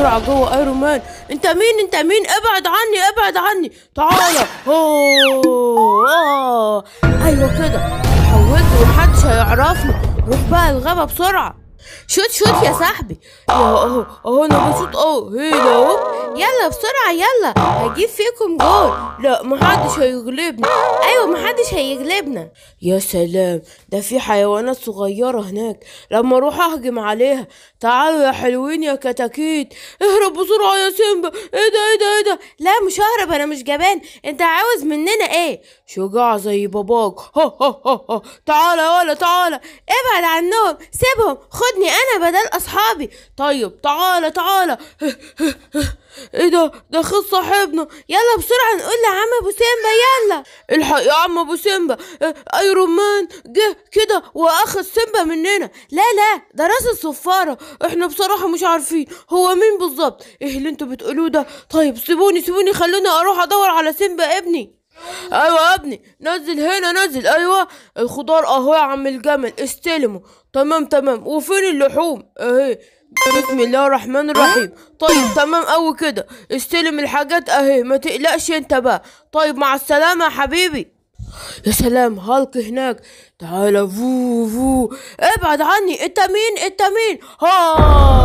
بسرعة جوه ايرون مان انت مين انت مين ابعد عني ابعد عني تعالى اوه آه. ايوه كده حولت ومحدش هيعرفني روح بقى الغابة بسرعة شوت شوت يا آه. صاحبي اهو اهو انا آه. بشوت اهو هنا اهو يلا بسرعه يلا هجيب فيكم جول لا محدش هيغلبنا ايوه محدش هيغلبنا يا سلام ده في حيوانات صغيره هناك لما اروح اهجم عليها تعالوا يا حلوين يا كتاكيت اهرب بسرعه يا سيمبا ايه ده ايه ده ايه ده لا مش ههرب انا مش جبان انت عاوز مننا ايه شجاع زي باباك ها ها ها تعالى ولا تعالى ابعد عنهم سيبهم خد هاخدني انا بدل اصحابي طيب تعالى تعالى ايه ده ده خد صاحبنا يلا بسرعه نقول لعم ابو سيمبا يلا الحق يا عم ابو سيمبا ايرون مان جه كده واخد سيمبا مننا لا لا ده راس الصفاره احنا بصراحه مش عارفين هو مين بالظبط ايه اللي انتوا بتقولوه ده طيب سيبوني سيبوني خلوني اروح ادور على سيمبا ابني ايوه يا ابني نزل هنا نزل ايوه الخضار اهو يا عم الجمل استلمه تمام تمام وفين اللحوم اهي بسم الله الرحمن الرحيم طيب تمام اوي كده استلم الحاجات اهي ما تقلقش انت بقى طيب مع السلامه يا حبيبي يا سلام هالك هناك تعال فو فو ابعد عني انت مين انت مين ها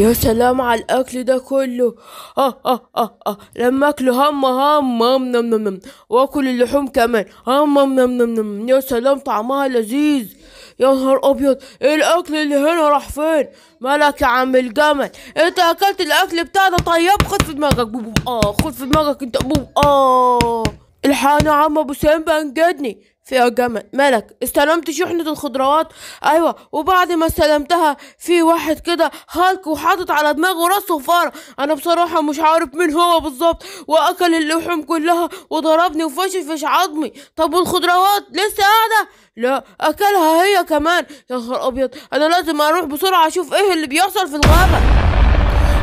يا سلام على الاكل ده كله اه اه اه اه لما اكله هم هم هم نم نم نم واكل اللحوم كمان هم هم نم نم نم يا سلام طعمها لذيذ يا نهار ابيض ايه الاكل اللي هنا راح فين مالك يا عم الجمل انت اكلت الاكل بتاعنا طيب خد في دماغك بوب اه خد في دماغك انت بوب اه الحقني يا عم ابو سيمبا انجدني في الجمل ملك استلمت شحنة الخضروات أيوة وبعد ما استلمتها في واحد كده هالك وحاطط على دماغه راس صفارة أنا بصراحة مش عارف مين هو بالظبط وأكل اللحوم كلها وضربني فش عظمي طب والخضروات لسه قاعدة لا أكلها هي كمان يا نهار أبيض أنا لازم أروح بسرعة أشوف إيه اللي بيحصل في الغابة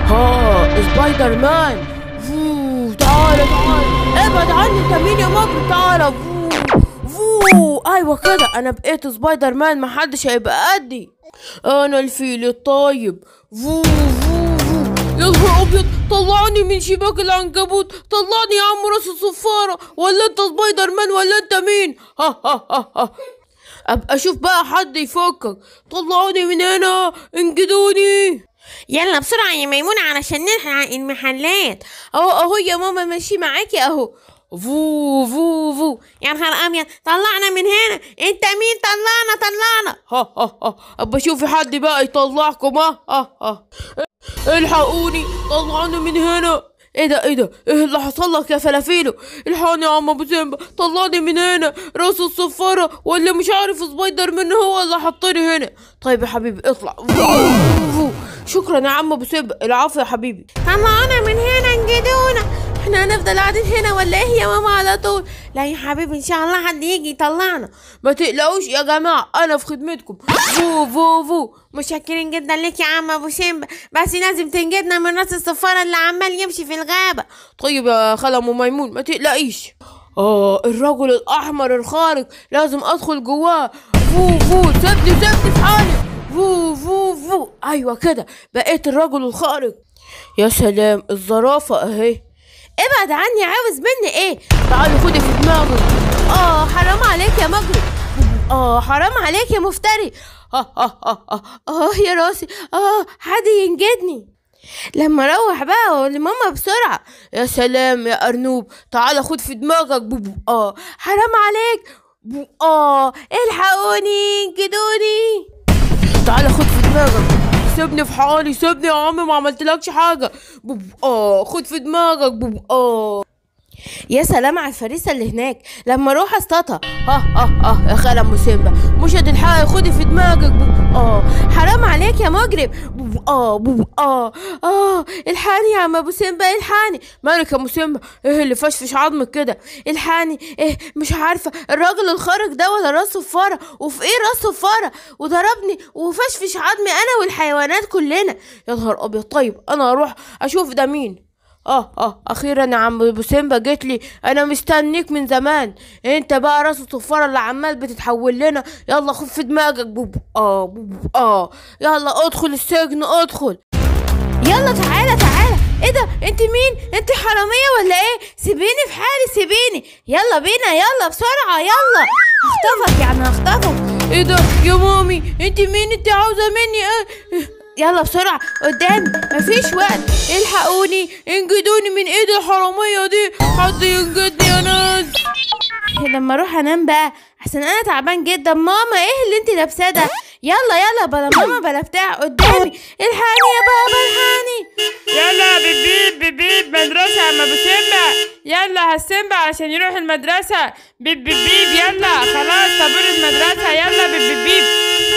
ها سبايدر مان فوو تعالى تعالى ابعد عني انت مين يا مجرم تعالى فوو فو ايوه كده انا بقيت سبايدر مان محدش هيبقى قدي انا الفيل الطيب فو فو فو يا نهار ابيض طلعني من شباك العنكبوت طلعني يا عم راس الصفاره ولا انت سبايدر مان ولا انت مين ها ها ها ها ابقى اشوف بقى حد يفكك طلعوني من هنا انجدوني يلا بسرعة يا ميمونة علشان نلحق المحلات اهو اهو يا ماما ماشي معاكي اهو فو فو فو يا نهار ابيض طلعنا من هنا انت مين طلعنا طلعنا ها ها ها ابى اشوف حد بقى يطلعكم ها ها ها الحقوني طلعوني من هنا ايه ده ايه ده ايه اللي حصل لك يا فلافيلو الحقني يا عم ابو سيمبا طلعني من هنا راس الصفاره ولا مش عارف سبايدر من هو اللي حطني هنا طيب يا حبيبي اطلع شكرا يا عم ابو سيمبا العفو يا حبيبي طلعونا من هنا انجدونا احنا هنفضل قاعدين هنا ولا ايه يا ماما على طول لا يا حبيبي ان شاء الله حد يجي يطلعنا ما تقلقوش يا جماعه انا في خدمتكم فو فو فو مشكرين جدا ليك يا عم ابو سيمبا بس لازم تنجدنا من راس الصفاره اللي عمال يمشي في الغابه طيب يا خاله ام ميمون ما تقلقيش اه الرجل الاحمر الخارق لازم ادخل جواه فو فو سيبني سيبني في حالي فو فو فو ايوه كده بقيت الرجل الخارق يا سلام الزرافه اهي ابعد عني عاوز مني ايه تعالوا خدي في دماغي اه حرام عليك يا مجري اه حرام عليك يا مفتري آه،, اه اه اه اه, يا راسي اه حد ينجدني لما اروح بقى اقول لماما بسرعه يا سلام يا ارنوب تعالى خد في دماغك بوبو اه حرام عليك بو اه الحقوني انجدوني تعالى خد في دماغك سيبني في حالي سيبني يا عمي ما عملتلكش حاجه بوب اه خد في دماغك بوب اه يا سلام على الفريسة اللي هناك لما اروح اصطادها اه اه اه يا خالة ام سيمبا مش هتلحقي خدي في دماغك اه حرام عليك يا مجرم اه اه اه الحقني يا عم ابو سيمبا الحقني مالك يا ام سيمبا ايه اللي فشفش عظمك كده الحقني ايه مش عارفه الراجل الخارج ده ولا راس صفارة وفي ايه راس صفارة وضربني وفشفش عظمي انا والحيوانات كلنا يا نهار ابيض طيب انا اروح اشوف ده مين اه اه اخيرا يا عم بوسيمبا جيت لي انا مستنيك من زمان انت بقى راس الصفاره اللي عمال بتتحول لنا يلا خف في دماغك بوب اه بوب اه يلا ادخل السجن ادخل يلا تعالى تعالى ايه ده انت مين انت حراميه ولا ايه سيبيني في حالي سيبيني يلا بينا يلا بسرعه يلا هخطفك يعني هخطفك ايه ده يا مامي انت مين انت عاوزه مني ايه يلا بسرعة قدام مفيش وقت الحقوني انجدوني من ايد الحرامية دي حد ينجدني يا ناس لما اروح انام بقى احسن انا تعبان جدا ماما ايه اللي انت لابساه ده يلا يلا بلا ماما بلا بتاع قدامي الحقني يا بابا الحقني يلا بيب بيب بيب مدرسة يا بسمع يلا هسمع عشان يروح المدرسة بيب بيب بيب يلا خلاص طابور المدرسة يلا بيب بيب بيب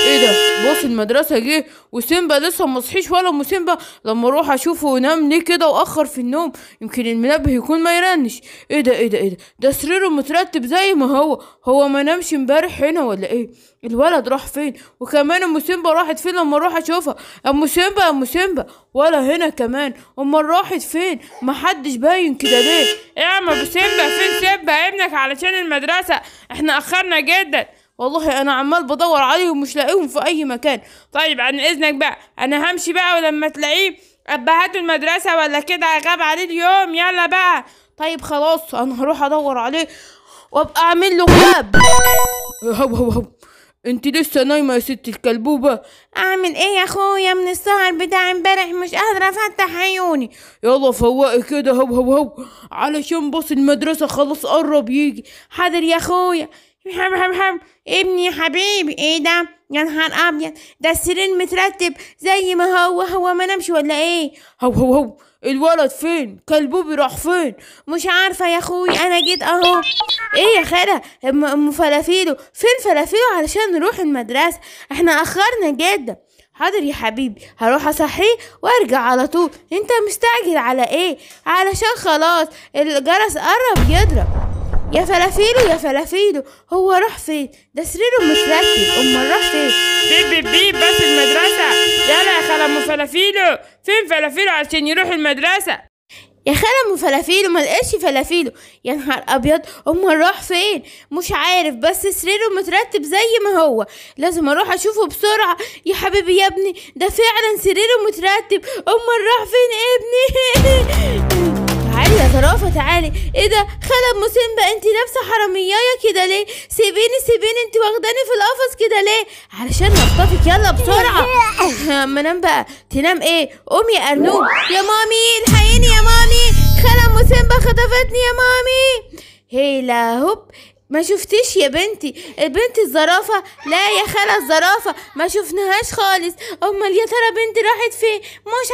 ايه ده بص المدرسة جه وسيمبا لسه مصحيش ولا سيمبا لما اروح اشوفه نام ليه كده واخر في النوم يمكن المنبه يكون ما يرنش ايه ده ايه ده ايه ده ده سريره مترتب زي ما هو هو ما نامش امبارح هنا ولا ايه الولد راح فين وكمان ام سيمبا راحت فين لما اروح اشوفها ام سيمبا ام سيمبا ولا هنا كمان امال راحت فين محدش باين كده ليه ايه يا ام سيمبا فين سيمبا ابنك علشان المدرسه احنا اخرنا جدا والله انا عمال بدور عليهم مش لاقيهم في اي مكان طيب عن اذنك بقى انا همشي بقى ولما تلاقيه ابهاته المدرسة ولا كده غاب عليه اليوم يلا بقى طيب خلاص انا هروح ادور عليه وابقى اعمل له غاب هو هو هو انت لسه نايمه يا ست الكلبوبه اعمل ايه يا اخويا من السهر بتاع امبارح مش قادره افتح عيوني يلا فوقي كده هو هو هو علشان باص المدرسه خلاص قرب يجي حاضر يا اخويا حب حب حب ابني يا حبيبي ايه ده يا نهار ابيض ده السرير مترتب زي ما هو هو ما نمش ولا ايه هو هو هو الولد فين كلبوبي راح فين مش عارفه يا اخوي انا جيت اهو ايه يا خاله ام فلافيلو فين فلافيلو علشان نروح المدرسه احنا اخرنا جدا حاضر يا حبيبي هروح اصحيه وارجع على طول انت مستعجل على ايه علشان خلاص الجرس قرب يضرب يا فلافيلو يا فلافيلو هو راح فين ده سريره مش راكب امال راح فين بيب بيب بيب بس المدرسه يلا يا خاله ام فلافيلو فين فلافيلو عشان يروح المدرسه يا خاله ام فلافيلو ما لقاش فلافيلو يا نهار ابيض امال راح فين مش عارف بس سريره مترتب زي ما هو لازم اروح اشوفه بسرعه يا حبيبي يا ابني ده فعلا سريره مترتب امال راح فين ابني يا زرافة تعالي ايه ده خلب مسن بقى انت لابسة حراميايا كده ليه سيبيني سيبيني انت واخداني في القفص كده ليه علشان نخطفك يلا بسرعة اما نام بقى تنام ايه قومي يا ارنوب يا مامي الحقيني يا مامي خلب مسن بقى خطفتني يا مامي هيلا هوب ما شفتيش يا بنتي البنت الزرافة لا يا خالة الزرافة ما شفناهاش خالص امال يا ترى بنتي راحت فين مش